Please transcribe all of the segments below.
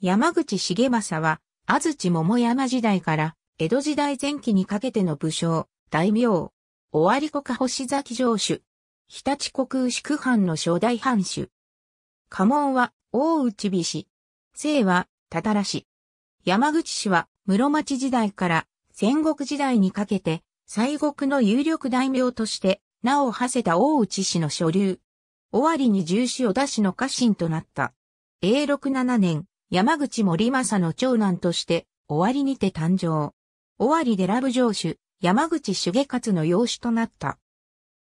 山口重政は、安土桃山時代から、江戸時代前期にかけての武将、大名、尾張国星崎城主、日立国牛久藩の初代藩主。家紋は、大内美氏。姓は、たたらし。山口氏は、室町時代から、戦国時代にかけて、西国の有力大名として、名を馳せた大内氏の所流。尾張に重視を出しの家臣となった。永禄7年、山口森政の長男として、終わりにて誕生。終わりでラブ城主、山口重勝の養子となった。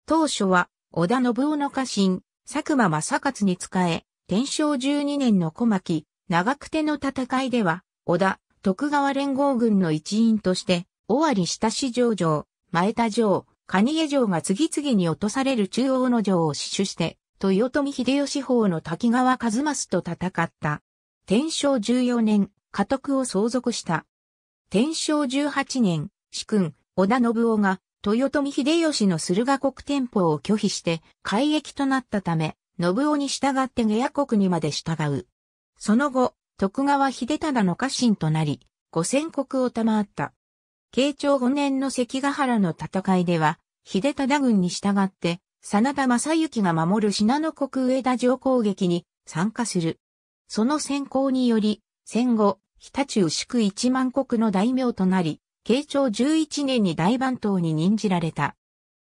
当初は、織田信夫の家臣、佐久間正勝に仕え、天正12年の小牧、長久手の戦いでは、織田、徳川連合軍の一員として、尾張下市城城、前田城、蟹江城が次々に落とされる中央の城を死守して、豊臣秀吉法の滝川和正と戦った。天正14年、家督を相続した。天正18年、主君、織田信夫が、豊臣秀吉の駿河国天保を拒否して、改易となったため、信夫に従って下野国にまで従う。その後、徳川秀忠の家臣となり、五千国を賜った。慶長五年の関ヶ原の戦いでは、秀忠軍に従って、真田正幸が守る信濃国上田城攻撃に参加する。その先行により、戦後、日立牛久一万国の大名となり、慶長11年に大番頭に任じられた。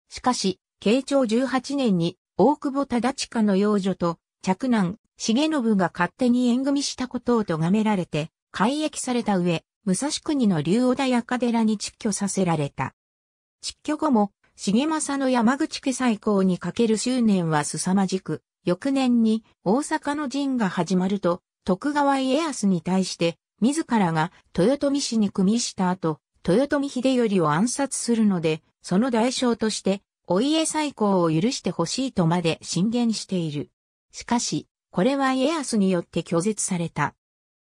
しかし、慶長18年に、大久保忠親の養女と、嫡男、重信が勝手に縁組したことを咎められて、改役された上、武蔵国の竜尾田で寺に蟄居させられた。蟄居後も、重政の山口家再興にかける執念は凄まじく、翌年に大阪の陣が始まると、徳川家康に対して、自らが豊臣氏に組みした後、豊臣秀頼を暗殺するので、その代償として、お家再興を許してほしいとまで進言している。しかし、これは家康によって拒絶された。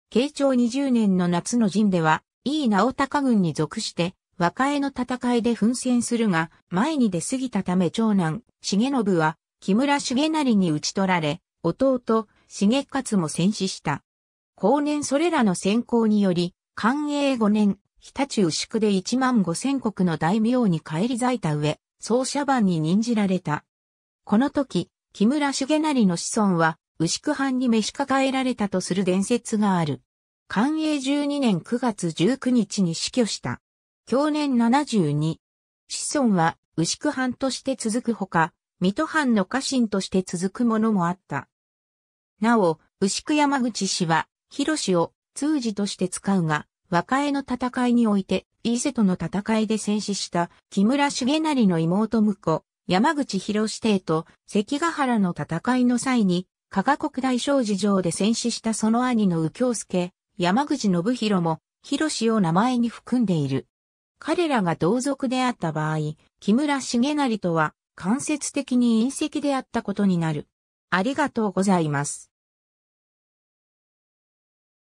慶長20年の夏の陣では、井伊直高軍に属して、和解の戦いで奮戦するが、前に出過ぎたため長男、重信は、木村重成に打ち取られ、弟、重勝も戦死した。後年それらの選考により、寛永5年、日立牛久で1万5千国の大名に返り咲いた上、奏者番に任じられた。この時、木村重成の子孫は、牛久藩に召し抱えられたとする伝説がある。寛永12年9月19日に死去した。去年72。子孫は、牛久藩として続くほか、水戸藩の家臣として続くものもあった。なお、牛久山口氏は、広氏を通じとして使うが、和解の戦いにおいて、伊勢との戦いで戦死した木村重成の妹婿、山口広氏帝と関ヶ原の戦いの際に、加賀国大小事場で戦死したその兄の右京介、山口信弘も、広氏を名前に含んでいる。彼らが同族であった場合、木村重成とは間接的に隕石であったことになる。ありがとうございます。